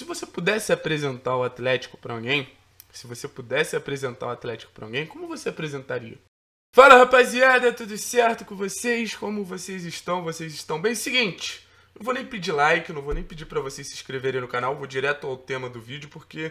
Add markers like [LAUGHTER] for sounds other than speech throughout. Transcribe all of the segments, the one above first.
Se você pudesse apresentar o Atlético para alguém, se você pudesse apresentar o Atlético para alguém, como você apresentaria? Fala rapaziada, tudo certo com vocês? Como vocês estão? Vocês estão bem? Seguinte, não vou nem pedir like, não vou nem pedir para vocês se inscreverem no canal, vou direto ao tema do vídeo porque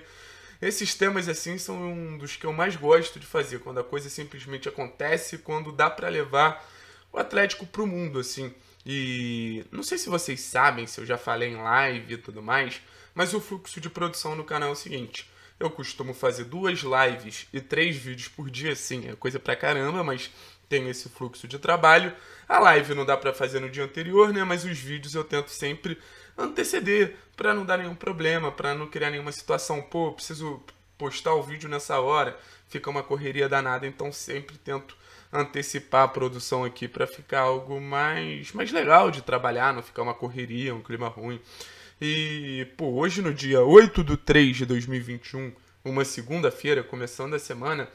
esses temas assim são um dos que eu mais gosto de fazer, quando a coisa simplesmente acontece, quando dá para levar o Atlético pro mundo assim. E não sei se vocês sabem, se eu já falei em live e tudo mais, mas o fluxo de produção no canal é o seguinte: eu costumo fazer duas lives e três vídeos por dia, sim, é coisa pra caramba, mas tenho esse fluxo de trabalho. A live não dá para fazer no dia anterior, né? Mas os vídeos eu tento sempre anteceder para não dar nenhum problema, para não criar nenhuma situação, pô, preciso postar o vídeo nessa hora, fica uma correria danada, então sempre tento antecipar a produção aqui para ficar algo mais mais legal de trabalhar, não ficar uma correria, um clima ruim. E, pô, hoje no dia 8 de 3 de 2021, uma segunda-feira, começando a semana,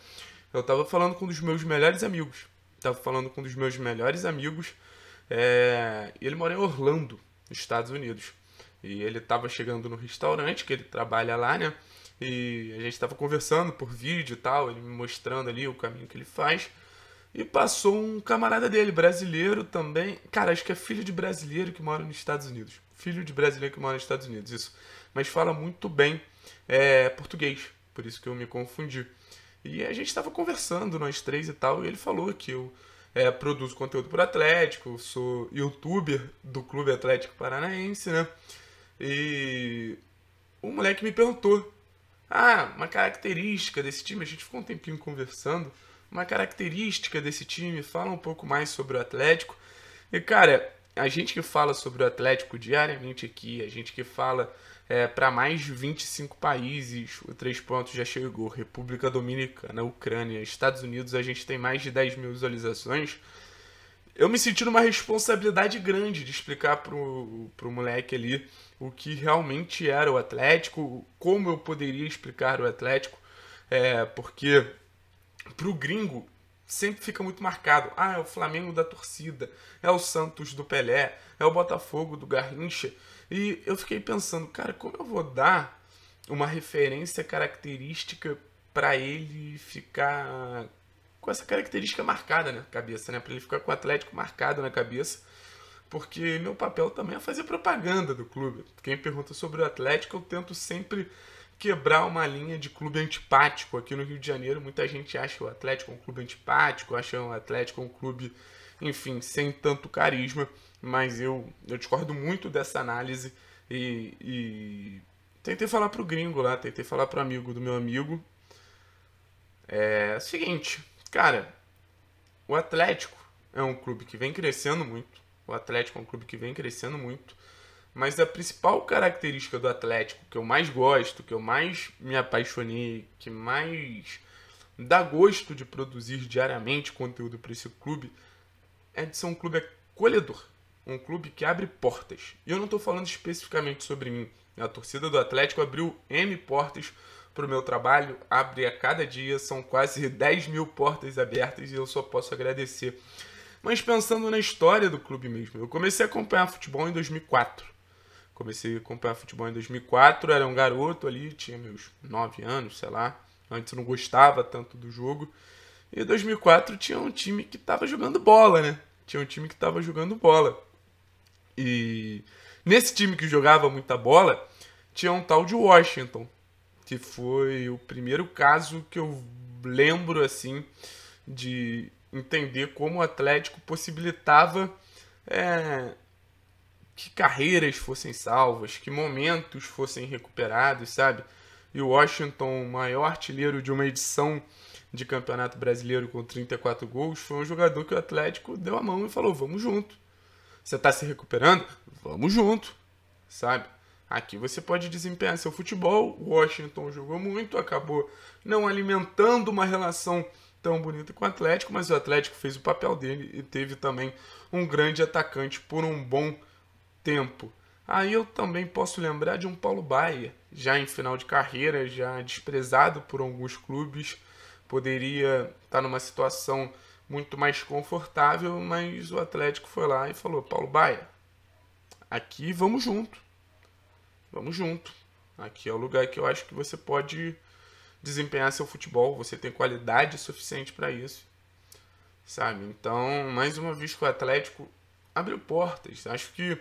eu tava falando com um dos meus melhores amigos. Tava falando com um dos meus melhores amigos. É... Ele mora em Orlando, nos Estados Unidos. E ele tava chegando no restaurante, que ele trabalha lá, né? E a gente tava conversando por vídeo e tal, ele me mostrando ali o caminho que ele faz. E passou um camarada dele, brasileiro também. Cara, acho que é filho de brasileiro que mora nos Estados Unidos. Filho de brasileiro que mora nos Estados Unidos, isso. Mas fala muito bem é, português, por isso que eu me confundi. E a gente estava conversando, nós três e tal, e ele falou que eu é, produzo conteúdo por Atlético, sou youtuber do Clube Atlético Paranaense, né? E o moleque me perguntou: Ah, uma característica desse time, a gente ficou um tempinho conversando uma característica desse time, fala um pouco mais sobre o Atlético. E cara, a gente que fala sobre o Atlético diariamente aqui, a gente que fala é, para mais de 25 países, o Três Pontos já chegou, República Dominicana, Ucrânia, Estados Unidos, a gente tem mais de 10 mil visualizações. Eu me senti numa responsabilidade grande de explicar pro, pro moleque ali o que realmente era o Atlético, como eu poderia explicar o Atlético, é, porque pro gringo sempre fica muito marcado. Ah, é o Flamengo da torcida, é o Santos do Pelé, é o Botafogo do Garrincha. E eu fiquei pensando, cara, como eu vou dar uma referência característica para ele ficar com essa característica marcada na cabeça, né? Para ele ficar com o Atlético marcado na cabeça. Porque meu papel também é fazer propaganda do clube. Quem pergunta sobre o Atlético, eu tento sempre quebrar uma linha de clube antipático aqui no Rio de Janeiro. Muita gente acha o Atlético um clube antipático, acha o Atlético um clube, enfim, sem tanto carisma, mas eu, eu discordo muito dessa análise e, e tentei falar pro gringo lá, tentei falar pro amigo do meu amigo. É, é o seguinte, cara, o Atlético é um clube que vem crescendo muito. O Atlético é um clube que vem crescendo muito. Mas a principal característica do Atlético que eu mais gosto, que eu mais me apaixonei, que mais dá gosto de produzir diariamente conteúdo para esse clube, é de ser um clube acolhedor. Um clube que abre portas. E eu não estou falando especificamente sobre mim. A torcida do Atlético abriu M portas para o meu trabalho, abre a cada dia, são quase 10 mil portas abertas e eu só posso agradecer. Mas pensando na história do clube mesmo, eu comecei a acompanhar futebol em 2004. Comecei a acompanhar futebol em 2004, era um garoto ali, tinha meus 9 anos, sei lá. Antes não gostava tanto do jogo. E em 2004 tinha um time que estava jogando bola, né? Tinha um time que estava jogando bola. E nesse time que jogava muita bola, tinha um tal de Washington, que foi o primeiro caso que eu lembro assim de entender como o Atlético possibilitava é, que carreiras fossem salvas, que momentos fossem recuperados, sabe? E o Washington, maior artilheiro de uma edição de Campeonato Brasileiro com 34 gols, foi um jogador que o Atlético deu a mão e falou: "Vamos junto. Você está se recuperando? Vamos junto." Sabe? Aqui você pode desempenhar seu futebol. O Washington jogou muito, acabou não alimentando uma relação tão bonita com o Atlético, mas o Atlético fez o papel dele e teve também um grande atacante por um bom tempo tempo. Aí eu também posso lembrar de um Paulo Baia, já em final de carreira, já desprezado por alguns clubes, poderia estar tá numa situação muito mais confortável, mas o Atlético foi lá e falou: Paulo Baia, aqui vamos junto, vamos junto. Aqui é o lugar que eu acho que você pode desempenhar seu futebol, você tem qualidade suficiente para isso, sabe? Então, mais uma vez que o Atlético abriu portas, acho que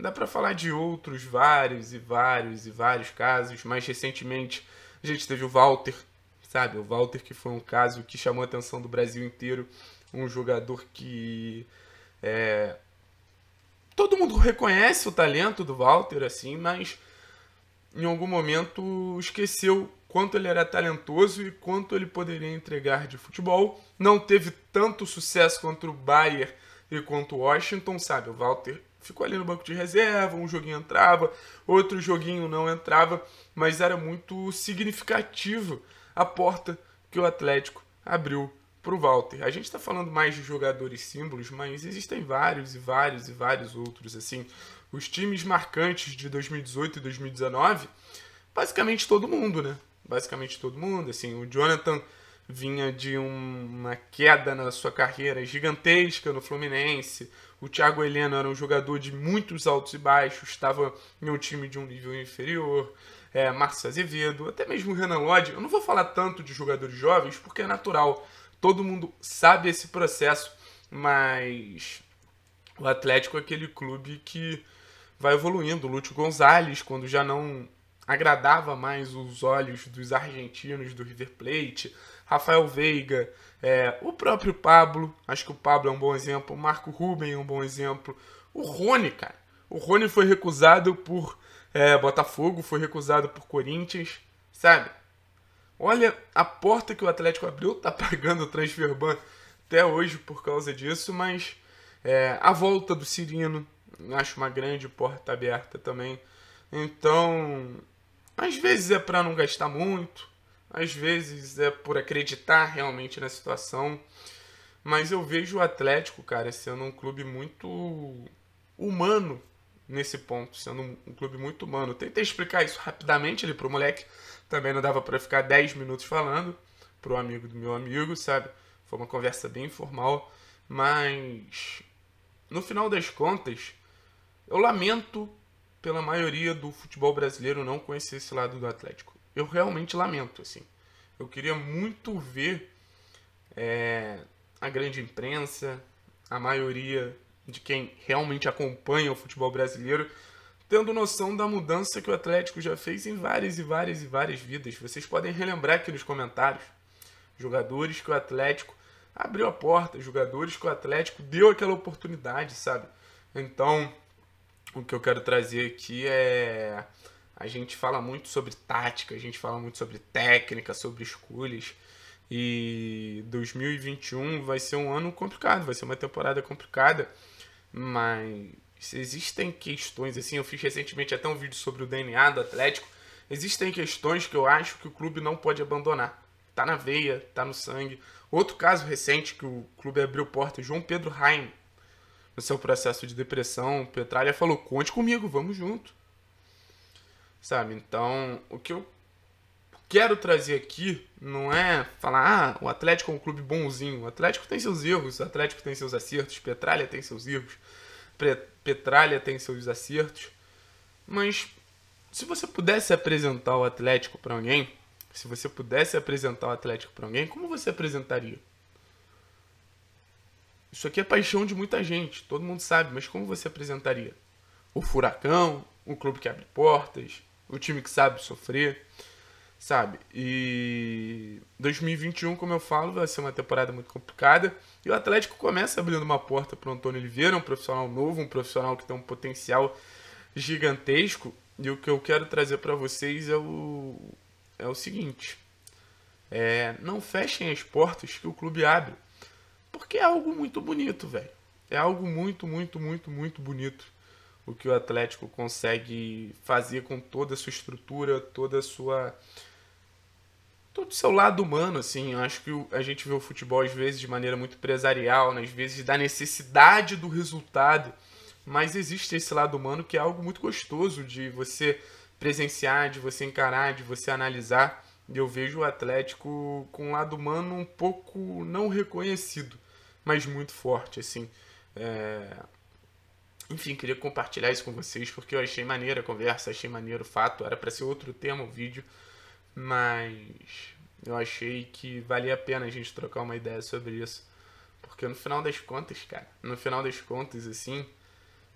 Dá para falar de outros vários e vários e vários casos. Mais recentemente, a gente teve o Walter, sabe? O Walter que foi um caso que chamou a atenção do Brasil inteiro. Um jogador que é... todo mundo reconhece o talento do Walter, assim, mas em algum momento esqueceu quanto ele era talentoso e quanto ele poderia entregar de futebol. Não teve tanto sucesso contra o Bayern e contra o Washington, sabe? O Walter ficou ali no banco de reserva, um joguinho entrava, outro joguinho não entrava, mas era muito significativo a porta que o Atlético abriu para o Walter. A gente está falando mais de jogadores símbolos, mas existem vários e vários e vários outros. Assim, os times marcantes de 2018 e 2019, basicamente todo mundo, né? Basicamente todo mundo. Assim, o Jonathan vinha de uma queda na sua carreira gigantesca no Fluminense. O Thiago Heleno era um jogador de muitos altos e baixos, estava em um time de um nível inferior. É, Márcio Azevedo, até mesmo Renan Lodge. Eu não vou falar tanto de jogadores jovens porque é natural, todo mundo sabe esse processo, mas o Atlético é aquele clube que vai evoluindo. O Lúcio Gonzalez, quando já não agradava mais os olhos dos argentinos do River Plate, Rafael Veiga, é, o próprio Pablo, acho que o Pablo é um bom exemplo, o Marco Ruben é um bom exemplo, o Rony, cara. O Rony foi recusado por é, Botafogo, foi recusado por Corinthians, sabe? Olha a porta que o Atlético abriu, tá [LAUGHS] pagando o transfer ban até hoje por causa disso, mas é, a volta do Cirino, acho uma grande porta aberta também. Então, às vezes é para não gastar muito, às vezes é por acreditar realmente na situação. Mas eu vejo o Atlético, cara, sendo um clube muito humano nesse ponto, sendo um clube muito humano. Tentei explicar isso rapidamente ali pro moleque, também não dava para ficar 10 minutos falando pro amigo do meu amigo, sabe? Foi uma conversa bem informal, mas no final das contas, eu lamento pela maioria do futebol brasileiro não conhecer esse lado do Atlético eu realmente lamento, assim. Eu queria muito ver é, a grande imprensa, a maioria de quem realmente acompanha o futebol brasileiro, tendo noção da mudança que o Atlético já fez em várias e várias e várias vidas. Vocês podem relembrar aqui nos comentários jogadores que o Atlético abriu a porta, jogadores que o Atlético deu aquela oportunidade, sabe? Então, o que eu quero trazer aqui é a gente fala muito sobre tática, a gente fala muito sobre técnica, sobre escolhas. E 2021 vai ser um ano complicado, vai ser uma temporada complicada, mas existem questões assim, eu fiz recentemente até um vídeo sobre o DNA do Atlético. Existem questões que eu acho que o clube não pode abandonar. Tá na veia, tá no sangue. Outro caso recente que o clube abriu porta, João Pedro Raim, no seu processo de depressão, Petralha falou: "Conte comigo, vamos junto" sabe? Então, o que eu quero trazer aqui não é falar, ah, o Atlético é um clube bonzinho. O Atlético tem seus erros, o Atlético tem seus acertos, Petralha tem seus erros, Petralha tem seus acertos. Mas se você pudesse apresentar o Atlético para alguém, se você pudesse apresentar o Atlético para alguém, como você apresentaria? Isso aqui é paixão de muita gente, todo mundo sabe, mas como você apresentaria? O furacão, um clube que abre portas, o time que sabe sofrer, sabe? E 2021, como eu falo, vai ser uma temporada muito complicada. E o Atlético começa abrindo uma porta para o Antônio Oliveira, um profissional novo, um profissional que tem um potencial gigantesco. E o que eu quero trazer para vocês é o, é o seguinte: é, não fechem as portas que o clube abre, porque é algo muito bonito, velho. É algo muito, muito, muito, muito bonito o que o Atlético consegue fazer com toda a sua estrutura, toda a sua todo o seu lado humano, assim. Eu acho que a gente vê o futebol às vezes de maneira muito empresarial, né? às vezes da necessidade do resultado, mas existe esse lado humano que é algo muito gostoso de você presenciar, de você encarar, de você analisar. E eu vejo o Atlético com um lado humano um pouco não reconhecido, mas muito forte, assim. É... Enfim, queria compartilhar isso com vocês porque eu achei maneira a conversa, achei maneiro o fato. Era para ser outro tema o vídeo, mas eu achei que valia a pena a gente trocar uma ideia sobre isso. Porque no final das contas, cara, no final das contas, assim,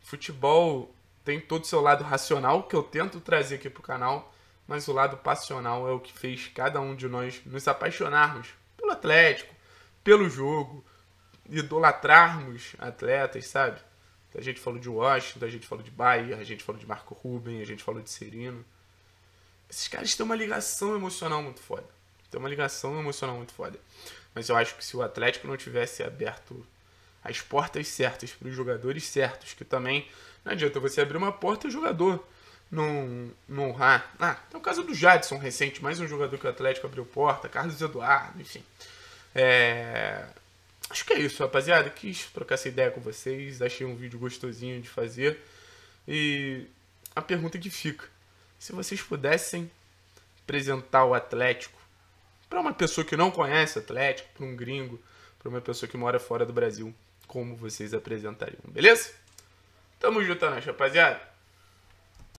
futebol tem todo o seu lado racional que eu tento trazer aqui pro canal, mas o lado passional é o que fez cada um de nós nos apaixonarmos pelo Atlético, pelo jogo, idolatrarmos atletas, sabe? a gente falou de Washington, a gente falou de Bahia, a gente falou de Marco Ruben, a gente falou de Serino. Esses caras têm uma ligação emocional muito foda. Tem uma ligação emocional muito foda. Mas eu acho que se o Atlético não tivesse aberto as portas certas para os jogadores certos, que também não adianta você abrir uma porta e o jogador não, não honrar. Ah, tem o caso do Jadson recente, mais um jogador que o Atlético abriu porta, Carlos Eduardo, enfim. É, acho que é isso, rapaziada. Quis trocar essa ideia com vocês. Achei um vídeo gostosinho de fazer. E a pergunta que fica: se vocês pudessem apresentar o Atlético para uma pessoa que não conhece Atlético, para um gringo, para uma pessoa que mora fora do Brasil, como vocês apresentariam, beleza? Tamo junto, né, rapaziada.